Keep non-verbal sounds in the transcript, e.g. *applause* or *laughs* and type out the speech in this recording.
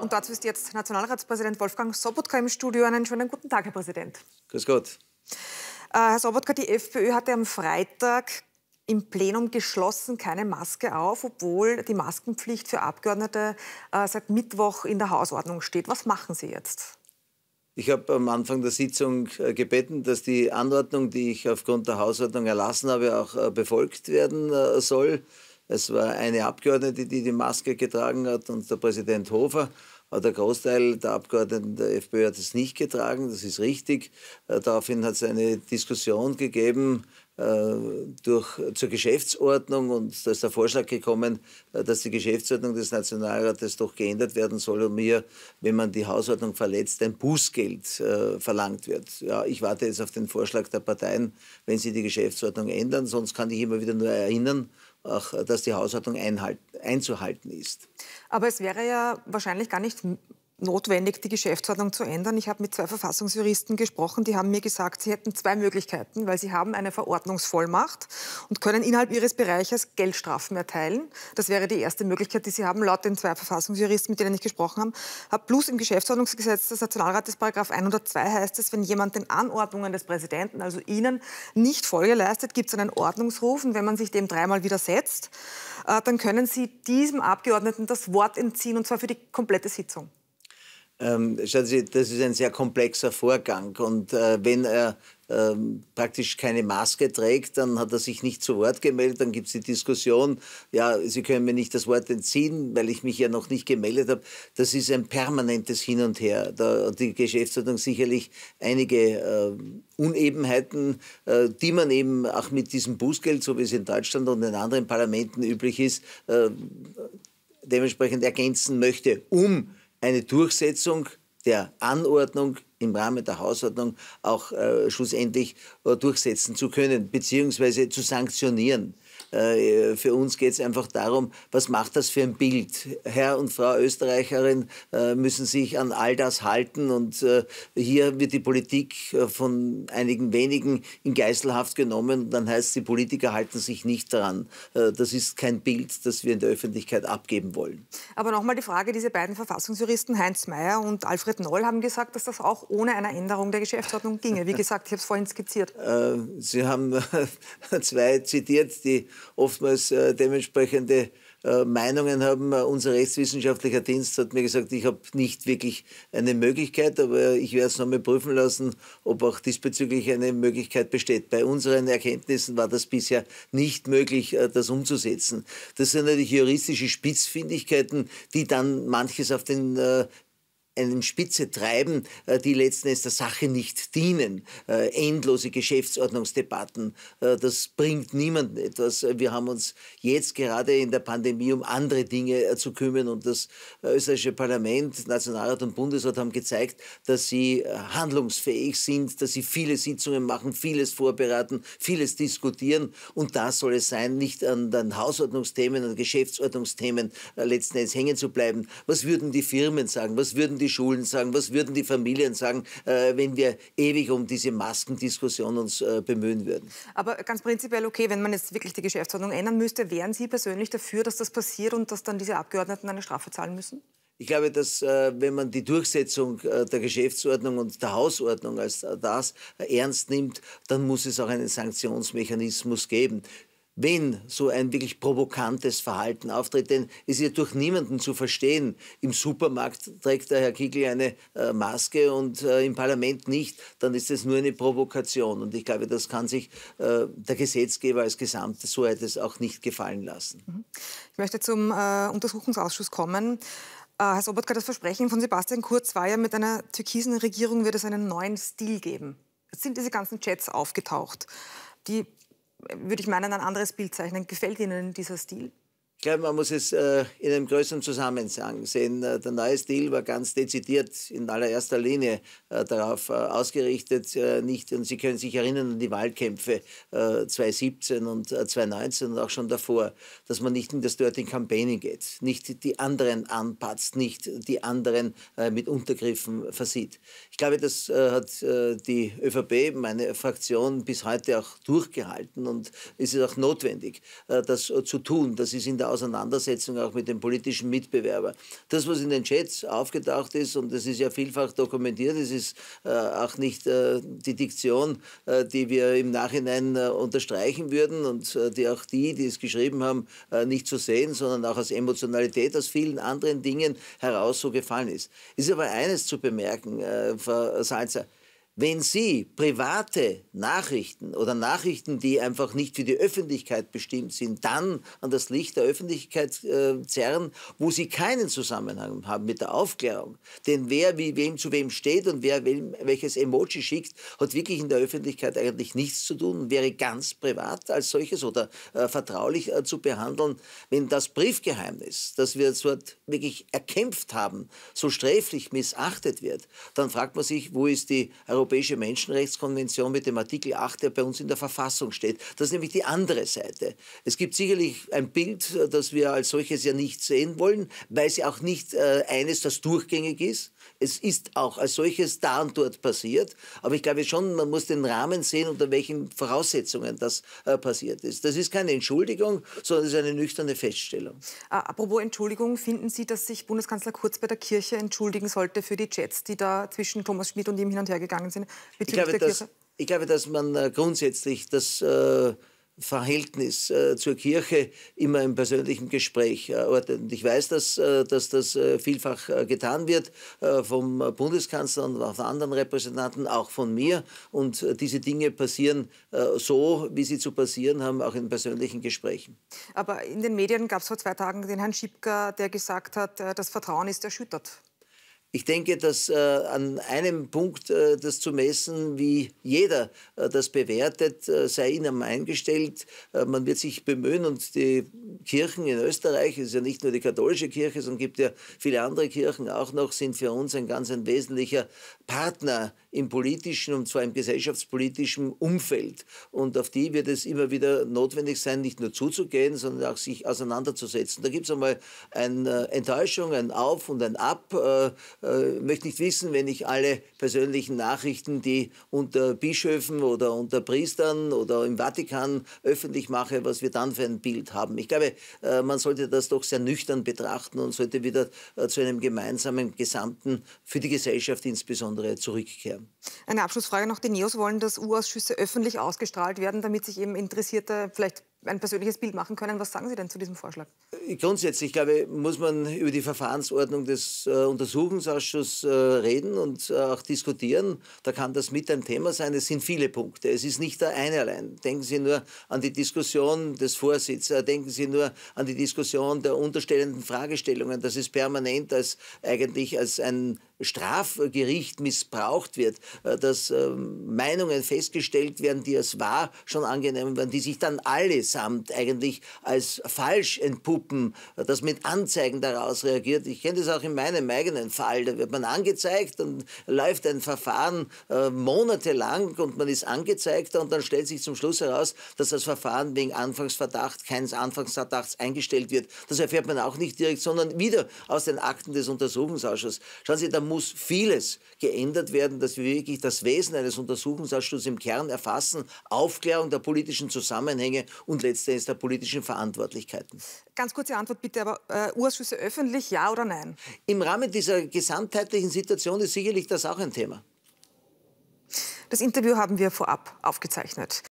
Und dazu ist jetzt Nationalratspräsident Wolfgang Sobotka im Studio. Einen schönen guten Tag, Herr Präsident. Grüß Gott. Äh, Herr Sobotka, die FPÖ hatte am Freitag im Plenum geschlossen keine Maske auf, obwohl die Maskenpflicht für Abgeordnete äh, seit Mittwoch in der Hausordnung steht. Was machen Sie jetzt? Ich habe am Anfang der Sitzung äh, gebeten, dass die Anordnung, die ich aufgrund der Hausordnung erlassen habe, auch äh, befolgt werden äh, soll. Es war eine Abgeordnete, die die Maske getragen hat und der Präsident Hofer. Aber der Großteil der Abgeordneten der FPÖ hat es nicht getragen, das ist richtig. Äh, daraufhin hat es eine Diskussion gegeben äh, durch, zur Geschäftsordnung und da ist der Vorschlag gekommen, äh, dass die Geschäftsordnung des Nationalrates doch geändert werden soll und mir, wenn man die Hausordnung verletzt, ein Bußgeld äh, verlangt wird. Ja, ich warte jetzt auf den Vorschlag der Parteien, wenn sie die Geschäftsordnung ändern, sonst kann ich immer wieder nur erinnern, auch, dass die Hausordnung einzuhalten ist. Aber es wäre ja wahrscheinlich gar nicht notwendig, die Geschäftsordnung zu ändern. Ich habe mit zwei Verfassungsjuristen gesprochen, die haben mir gesagt, sie hätten zwei Möglichkeiten, weil sie haben eine Verordnungsvollmacht und können innerhalb ihres Bereiches Geldstrafen erteilen. Das wäre die erste Möglichkeit, die sie haben, laut den zwei Verfassungsjuristen, mit denen ich gesprochen habe. plus im Geschäftsordnungsgesetz des Nationalrates, Paragraph 102, heißt es, wenn jemand den Anordnungen des Präsidenten, also Ihnen, nicht Folge leistet, gibt es einen Ordnungsruf und wenn man sich dem dreimal widersetzt, äh, dann können Sie diesem Abgeordneten das Wort entziehen und zwar für die komplette Sitzung. Ähm, schauen Sie, das ist ein sehr komplexer Vorgang. Und äh, wenn er ähm, praktisch keine Maske trägt, dann hat er sich nicht zu Wort gemeldet. Dann gibt es die Diskussion, ja, Sie können mir nicht das Wort entziehen, weil ich mich ja noch nicht gemeldet habe. Das ist ein permanentes Hin und Her. Da hat die Geschäftsordnung sicherlich einige äh, Unebenheiten, äh, die man eben auch mit diesem Bußgeld, so wie es in Deutschland und in anderen Parlamenten üblich ist, äh, dementsprechend ergänzen möchte, um eine Durchsetzung der Anordnung im Rahmen der Hausordnung auch äh, schlussendlich äh, durchsetzen zu können, beziehungsweise zu sanktionieren. Äh, für uns geht es einfach darum, was macht das für ein Bild? Herr und Frau Österreicherin äh, müssen sich an all das halten und äh, hier wird die Politik von einigen wenigen in Geiselhaft genommen. Dann heißt es, die Politiker halten sich nicht daran. Das ist kein Bild, das wir in der Öffentlichkeit abgeben wollen. Aber nochmal die Frage, diese beiden Verfassungsjuristen Heinz Mayer und Alfred Noll haben gesagt, dass das auch ohne eine Änderung der Geschäftsordnung ginge. Wie gesagt, ich habe es vorhin skizziert. Sie haben *laughs* zwei zitiert, die oftmals äh, dementsprechende äh, Meinungen haben. Äh, unser rechtswissenschaftlicher Dienst hat mir gesagt, ich habe nicht wirklich eine Möglichkeit, aber ich werde es nochmal prüfen lassen, ob auch diesbezüglich eine Möglichkeit besteht. Bei unseren Erkenntnissen war das bisher nicht möglich, äh, das umzusetzen. Das sind natürlich juristische Spitzfindigkeiten, die dann manches auf den einen Spitze treiben, äh, die letzten Endes der Sache nicht dienen. Äh, endlose Geschäftsordnungsdebatten, äh, das bringt niemandem etwas. Wir haben uns jetzt gerade in der Pandemie um andere Dinge zu kümmern und das österreichische Parlament, Nationalrat und Bundesrat haben gezeigt, dass sie handlungsfähig sind, dass sie viele Sitzungen machen, vieles vorbereiten, vieles diskutieren und das soll es sein, nicht an den Hausordnungsthemen, an Geschäftsordnungsthemen letzten Endes hängen zu bleiben. Was würden die Firmen sagen? Was würden die Schulen sagen, was würden die Familien sagen, äh, wenn wir ewig um diese Maskendiskussion uns äh, bemühen würden. Aber ganz prinzipiell okay, wenn man jetzt wirklich die Geschäftsordnung ändern müsste, wären Sie persönlich dafür, dass das passiert und dass dann diese Abgeordneten eine Strafe zahlen müssen? Ich glaube, dass äh, wenn man die Durchsetzung äh, der Geschäftsordnung und der Hausordnung als das ernst nimmt, dann muss es auch einen Sanktionsmechanismus geben wenn so ein wirklich provokantes Verhalten auftritt, denn es ist ja durch niemanden zu verstehen. Im Supermarkt trägt der Herr Kickel eine äh, Maske und äh, im Parlament nicht, dann ist es nur eine Provokation. Und ich glaube, das kann sich äh, der Gesetzgeber als Gesamtes so etwas auch nicht gefallen lassen. Mhm. Ich möchte zum äh, Untersuchungsausschuss kommen. Äh, Herr Sobotka, das Versprechen von Sebastian Kurz war ja, mit einer türkisen Regierung wird es einen neuen Stil geben. Jetzt sind diese ganzen Chats aufgetaucht. Die würde ich meinen, ein anderes Bild zeichnen. Gefällt Ihnen dieser Stil? Ich glaube, man muss es äh, in einem größeren Zusammenhang sehen. Äh, der neue Stil war ganz dezidiert in allererster Linie äh, darauf äh, ausgerichtet, äh, nicht, und Sie können sich erinnern an die Wahlkämpfe 2017 äh, und 2019 und auch schon davor, dass man nicht in das Dirty Campaigning geht, nicht die anderen anpatzt, nicht die anderen mit Untergriffen versieht. Ich glaube, das hat die ÖVP, meine Fraktion, bis heute auch durchgehalten und es ist auch notwendig, das zu tun. Das ist in der Auseinandersetzung auch mit dem politischen Mitbewerber. Das, was in den Chats aufgetaucht ist, und das ist ja vielfach dokumentiert, es ist äh, auch nicht äh, die Diktion, äh, die wir im Nachhinein äh, unterstreichen würden und äh, die auch die, die es geschrieben haben, äh, nicht zu sehen, sondern auch aus Emotionalität, aus vielen anderen Dingen heraus so gefallen ist. Ist aber eines zu bemerken, Frau Salzer, wenn Sie private Nachrichten oder Nachrichten, die einfach nicht für die Öffentlichkeit bestimmt sind, dann an das Licht der Öffentlichkeit äh, zerren, wo sie keinen Zusammenhang haben mit der Aufklärung, denn wer wie wem zu wem steht und wer wem welches Emoji schickt, hat wirklich in der Öffentlichkeit eigentlich nichts zu tun und wäre ganz privat als solches oder äh, vertraulich äh, zu behandeln. Wenn das Briefgeheimnis, das wir dort wirklich erkämpft haben, so sträflich missachtet wird, dann fragt man sich, wo ist die Europäische Europäische Menschenrechtskonvention mit dem Artikel 8, der bei uns in der Verfassung steht. Das ist nämlich die andere Seite. Es gibt sicherlich ein Bild, das wir als solches ja nicht sehen wollen, weil es ja auch nicht äh, eines, das durchgängig ist. Es ist auch als solches da und dort passiert. Aber ich glaube schon, man muss den Rahmen sehen, unter welchen Voraussetzungen das äh, passiert ist. Das ist keine Entschuldigung, sondern es ist eine nüchterne Feststellung. Apropos Entschuldigung, finden Sie, dass sich Bundeskanzler Kurz bei der Kirche entschuldigen sollte für die Chats, die da zwischen Thomas Schmidt und ihm hin und her gegangen sind? sind bezüglich ich glaube, der dass, Kirche? Ich glaube, dass man äh, grundsätzlich das äh, Verhältnis äh, zur Kirche immer im persönlichen Gespräch erörtert. ich weiß, dass, dass das vielfach getan wird vom Bundeskanzler und auch von anderen Repräsentanten, auch von mir. Und diese Dinge passieren so, wie sie zu passieren haben, auch in persönlichen Gesprächen. Aber in den Medien gab es vor zwei Tagen den Herrn Schipka, der gesagt hat, das Vertrauen ist erschüttert. Ich denke, dass äh, an einem Punkt äh, das zu messen, wie jeder äh, das bewertet, äh, sei ihnen eingestellt. Äh, man wird sich bemühen und die Kirchen in Österreich, es ist ja nicht nur die katholische Kirche, sondern gibt ja viele andere Kirchen auch noch, sind für uns ein ganz ein wesentlicher Partner im politischen und zwar im gesellschaftspolitischen Umfeld. Und auf die wird es immer wieder notwendig sein, nicht nur zuzugehen, sondern auch sich auseinanderzusetzen. Da gibt es einmal eine äh, Enttäuschung, ein Auf und ein Ab. Ich äh, äh, möchte nicht wissen, wenn ich alle persönlichen Nachrichten, die unter Bischöfen oder unter Priestern oder im Vatikan öffentlich mache, was wir dann für ein Bild haben. Ich glaube, man sollte das doch sehr nüchtern betrachten und sollte wieder zu einem gemeinsamen Gesamten für die Gesellschaft insbesondere zurückkehren. Eine Abschlussfrage noch. Die NEOS wollen, dass U-Ausschüsse öffentlich ausgestrahlt werden, damit sich eben Interessierte vielleicht ein persönliches Bild machen können. Was sagen Sie denn zu diesem Vorschlag? Grundsätzlich, glaube ich, muss man über die Verfahrensordnung des äh, Untersuchungsausschusses äh, reden und äh, auch diskutieren. Da kann das mit ein Thema sein. Es sind viele Punkte. Es ist nicht der eine allein. Denken Sie nur an die Diskussion des Vorsitzes. Äh, denken Sie nur an die Diskussion der unterstellenden Fragestellungen. Das ist permanent als eigentlich als ein Strafgericht missbraucht wird, äh, dass ähm, Meinungen festgestellt werden, die als wahr schon angenommen werden, die sich dann allesamt eigentlich als falsch entpuppen, äh, dass mit Anzeigen daraus reagiert. Ich kenne das auch in meinem eigenen Fall. Da wird man angezeigt, und läuft ein Verfahren äh, monatelang und man ist Angezeigter und dann stellt sich zum Schluss heraus, dass das Verfahren wegen Anfangsverdacht keines Anfangsverdachts eingestellt wird. Das erfährt man auch nicht direkt, sondern wieder aus den Akten des Untersuchungsausschusses. Schauen Sie, da muss vieles geändert werden, dass wir wirklich das Wesen eines Untersuchungsausschusses im Kern erfassen, Aufklärung der politischen Zusammenhänge und letztendlich der politischen Verantwortlichkeiten. Ganz kurze Antwort bitte, aber äh, Urschüsse öffentlich, ja oder nein? Im Rahmen dieser gesamtheitlichen Situation ist sicherlich das auch ein Thema. Das Interview haben wir vorab aufgezeichnet.